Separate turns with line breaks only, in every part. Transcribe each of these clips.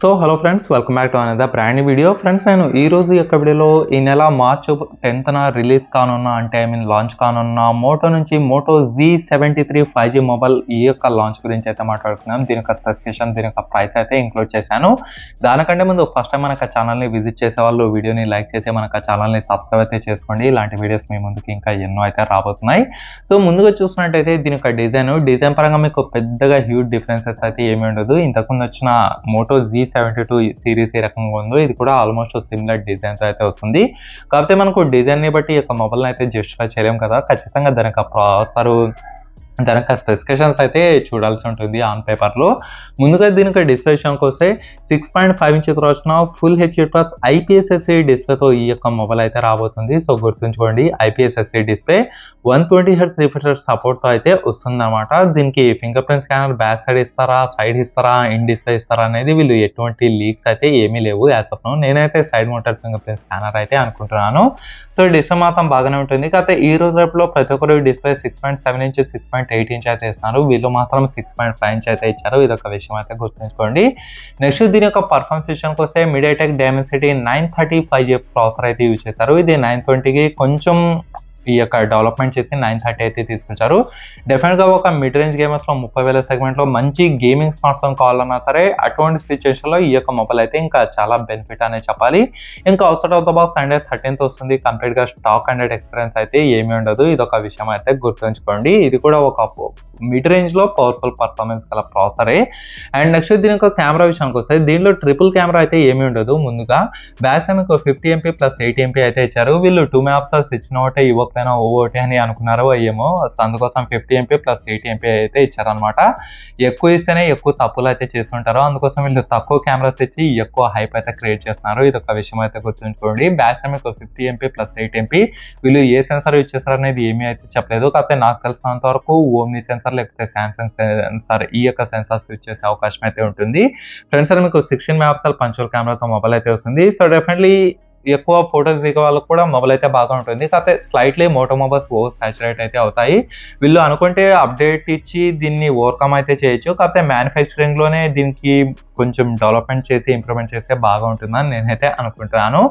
so hello friends welcome back to అనేది brand video friends నేను ఈ రోజు యొక్క వీడియోలో ఈ నెల మార్చ్ టెన్త్న రిలీజ్ కానున్న అంటే ఐ మీన్ లాంచ్ కానున్నా మోటో నుంచి Moto G seventy three five G mobile ఈ యొక్క లాంచ్ గురించి అయితే మాట్లాడుతున్నాం దీని యొక్క స్పెసిఫికేషన్ దీని యొక్క ప్రైస్ అయితే ఇంక్లూడ్ చేశాను దానికంటే ముందు ఫస్ట్ టైం మనకు ఛానల్ని విజిట్ చేసే వాళ్ళు వీడియోని లైక్ చేసి మనకు ఛానల్ని సబ్స్క్రైబ్ అయితే చేసుకోండి ఇలాంటి వీడియోస్ మీ ముందుకు ఇంకా ఎన్నో అయితే రాబోతున్నాయి సో ముందుగా చూసినట్టయితే దీని యొక్క డిజైన్ డిజైన్ పరంగా మీకు పెద్దగా హ్యూజ్ డిఫరెన్సెస్ అయితే ఏమి ఉండదు ఇంతకుముందు వచ్చిన Moto G seventy two series ఏ రకంగా ఉందో ఇది కూడా ఆల్మోస్ట్ సిమిలర్ డిజైన్తో అయితే వస్తుంది కాకపోతే మనకు డిజైన్ని బట్టి ఈ యొక్క మొబైల్ని అయితే జస్టిఫై చేయలేము కదా ఖచ్చితంగా దాని యొక్క ప్రాసెసరు దానికి ఆ స్పెసిఫికేషన్స్ అయితే చూడాల్సి ఉంటుంది ఆన్ పేపర్లో ముందుగా దీనికి డిస్ప్లేషన్కి వస్తే సిక్స్ పాయింట్ ఫైవ్ ఇంచ్ వచ్చిన ఫుల్ హెచ్డి ప్లస్ ఐపీఎస్ఎస్ఈ డిస్ప్లేతో ఈ యొక్క మొబైల్ అయితే రాబోతుంది సో గుర్తుంచుకోండి ఐపీఎస్ఎస్ఈ display one twenty hertz refresher సపోర్ట్తో అయితే వస్తుందన్నమాట దీనికి finger print scanner back side ఇస్తారా సైడ్ ఇస్తారా ఇన్ డిస్ప్లే ఇస్తారా అనేది వీళ్ళు ఎటువంటి లీక్స్ అయితే ఏమీ లేవు యాజ్ ఆఫ్ నేనైతే side mounted finger print scanner అయితే అనుకుంటున్నాను సో డిస్ప్లే మాత్రం బాగానే ఉంటుంది కాకపోతే ఈ రోజు రేపులో ప్రతి ఒక్కరు display six point seven inch six point point eight inch అయితే ఇస్తున్నారు వీళ్ళు మాత్రం సిక్స్ పాయింట్ ఫైవ్ ఇంచ్ అయితే ఇచ్చారు ఇది ఒక విషయం అయితే గుర్తుంచుకోండి నెక్స్ట్ దీని యొక్క పర్ఫార్మెన్స్ విషయానికి వస్తే MediaTek Dimensity nine thirty five processor అయితే యూజ్ చేస్తారు ఇది నైన్ ట్వంటీకి కొంచెం ఈ యొక్క డెవలప్మెంట్ చేసి నైన్ థర్టీ అయితే తీసుకొచ్చారు డెఫినెట్గా ఒక మిడ్ రేంజ్ గేమర్స్లో ముప్పై వేల సెగ్మెంట్లో మంచి గేమింగ్ స్మార్ట్ ఫోన్ కావాలన్నా సరే అటువంటి సిచ్యువేషన్లో ఈ యొక్క మొబైల్ అయితే ఇంకా చాలా బెనిఫిట్ అనే చెప్పాలి ఇంకా outside of the box and thirteenth వస్తుంది కంప్లీట్గా స్టాక్ అండ్ ఎక్స్పీరియన్స్ అయితే ఏమీ ఉండదు ఇది ఒక విషయం అయితే గుర్తుంచుకోండి ఇది కూడా ఒక మిడ్ లో పవర్ఫుల్ పర్ఫార్మెన్స్ గల ప్రాసెసరే అండ్ నెక్స్ట్ దీని యొక్క కెమెరా విషయానికి వస్తే దీనిలో ట్రిపుల్ కెమెరా అయితే ఏమీ ఉండదు ముందుగా బ్యాక్ సైడ్ మీకు fifty MP plus eight MP అయితే ఇచ్చారు వీళ్ళు టూ మ్యాప్స్ ఇచ్చిన ఒకటే ఇవ్వకపోయినా ఒకటి అని అనుకున్నారు అయ్యేమో అందుకోసం fifty MP plus eight MP అయితే ఇచ్చారనమాట ఎక్కువ ఇస్తేనే ఎక్కువ తప్పులు అయితే చేస్తుంటారు అందుకోసం వీళ్ళు తక్కువ కెమెరాస్ ఇచ్చి ఎక్కువ హైప్ అయితే క్రియేట్ చేస్తున్నారు ఇది ఒక విషయం అయితే గుర్తుంచుకోండి బ్యాక్ సైడ్ మీకు fifty MP plus eight MP వీళ్ళు ఏ సెన్సార్ యూజ్ చేస్తారు అనేది ఏమీ అయితే చెప్పలేదు కాకపోతే నాకు తెలిసినంత వరకు ఓమ్ని సెన్సార్ సెన్సార్ లేకపోతే శాంసంగ్ సెన్సార్ ఈ యొక్క సెన్సార్స్ యూజ్ చేసే అవకాశం అయితే ఉంటుంది ఫ్రెండ్స్ సార్ మీకు సిక్స్టీన్ మెగాపిక్సెల్ పంచోల్ కెమెరాతో మొబైల్ అయితే వస్తుంది సో డెఫినెట్లీ ఎక్కువ ఫొటోస్ దిగే వాళ్ళకు కూడా మొబైల్ అయితే బాగా ఉంటుంది కాకపోతే slightly Moto mobiles over saturate అయితే అవుతాయి వీళ్ళు అనుకుంటే అప్డేట్ ఇచ్చి దీన్ని ఓవర్కమ్ అయితే చేయొచ్చు కాకపోతే మ్యానుఫ్యాక్చరింగ్లోనే దీనికి కొంచెం డెవలప్మెంట్ చేసి ఇంప్రూవ్మెంట్ చేస్తే బాగా ఉంటుందని నేనైతే అనుకుంటున్నాను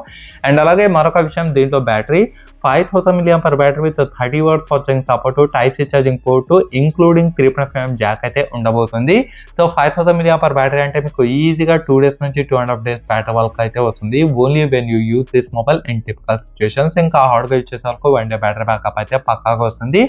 అండ్ అలాగే మరొక విషయం దీంట్లో battery five 5000 mAh battery with thirty watt charging support type C charging port including three point five jack అయితే ఉండబోతుంది so five thousand milliamp per battery అంటే మీకు ఈజీగా టూ డేస్ నుంచి two and half days battery వరకు అయితే వస్తుంది only when you use this mobile in typical situations ఇంకా హార్డ్గా ఇచ్చేసే వరకు వన్ డే బ్యాటరీ బ్యాకప్ అయితే పక్కాగా వస్తుంది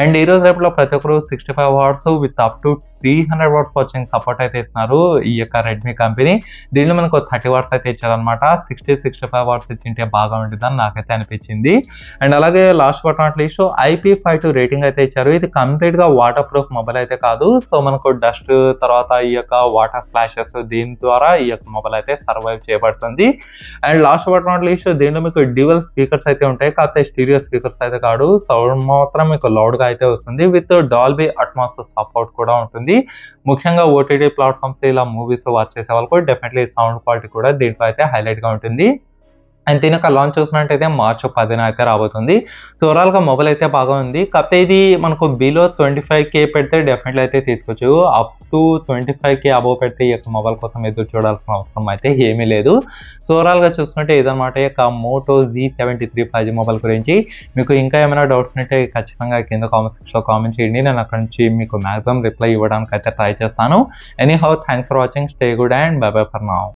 అండ్ ఈ రోజు రేపులో ప్రతి ఒక్కరు sixty five watts with up to three hundred watts వచ్చింగ్ సపోర్ట్ అయితే ఇస్తున్నారు ఈ యొక్క రెడ్మీ కంపెనీ దీనిలో మనకు థర్టీ వాట్స్ అయితే ఇచ్చారనమాట సిక్స్టీ సిక్స్టీ ఫైవ్ వాట్స్ ఇచ్చింటే బాగా ఉంటుందని నాకైతే అనిపించింది అండ్ అలాగే last but not least IP five two rating అయితే ఇచ్చారు ఇది కంప్లీట్ గా వాటర్ ప్రూఫ్ మొబైల్ అయితే కాదు సో మనకు డస్ట్ తర్వాత ఈ యొక్క వాటర్ ఫ్లాషెస్ దీని ద్వారా ఈ యొక్క మొబైల్ అయితే సర్వైవ్ చేయబడుతుంది and last but not least దీనిలో మీకు డ్యూవల్ స్పీకర్స్ అయితే ఉంటాయి కాకపోతే స్టీరియో స్పీకర్స్ అయితే కాదు సౌండ్ మాత్రం మీకు లౌడ్ గా అయితే వస్తుంది విత్ డాల్బీ అట్మాస్ సపోర్ట్ కూడా ఉంటుంది ముఖ్యంగా ఓటీటీ ప్లాట్ఫామ్స్ ఇలా మూవీస్ వాచ్ చేసే వాళ్ళకు డెఫినెట్లీ సౌండ్ క్వాలిటీ కూడా దీంట్లో అయితే గా ఉంటుంది అండ్ దీని యొక్క లాంచ్ చూసినట్టయితే మార్చి పదిన అయితే రాబోతుంది సో ఓవరాల్గా మొబైల్ అయితే బాగా ఉంది కాకపోతే ఇది మనకు బిలో ట్వంటీ ఫైవ్ కే పెడితే డెఫినెట్లీ అయితే తీసుకోవచ్చు up to twenty five K above పెడితే ఈ యొక్క మొబైల్ కోసం ఎదురు చూడాల్సిన అవసరం అయితే ఏమీ లేదు సో ఓవరాల్గా చూసుకుంటే ఇదనమాట ఈ యొక్క Moto G seventy three five G mobile గురించి మీకు ఇంకా ఏమైనా డౌట్స్ ఉంటే ఖచ్చితంగా కింద కామెంట్ సెక్షన్లో కామెంట్ చేయండి నేను అక్కడ నుంచి మీకు మ్యాక్సిమం రిప్లై ఇవ్వడానికి అయితే ట్రై చేస్తాను anyhow thanks for watching stay good and bye bye for నా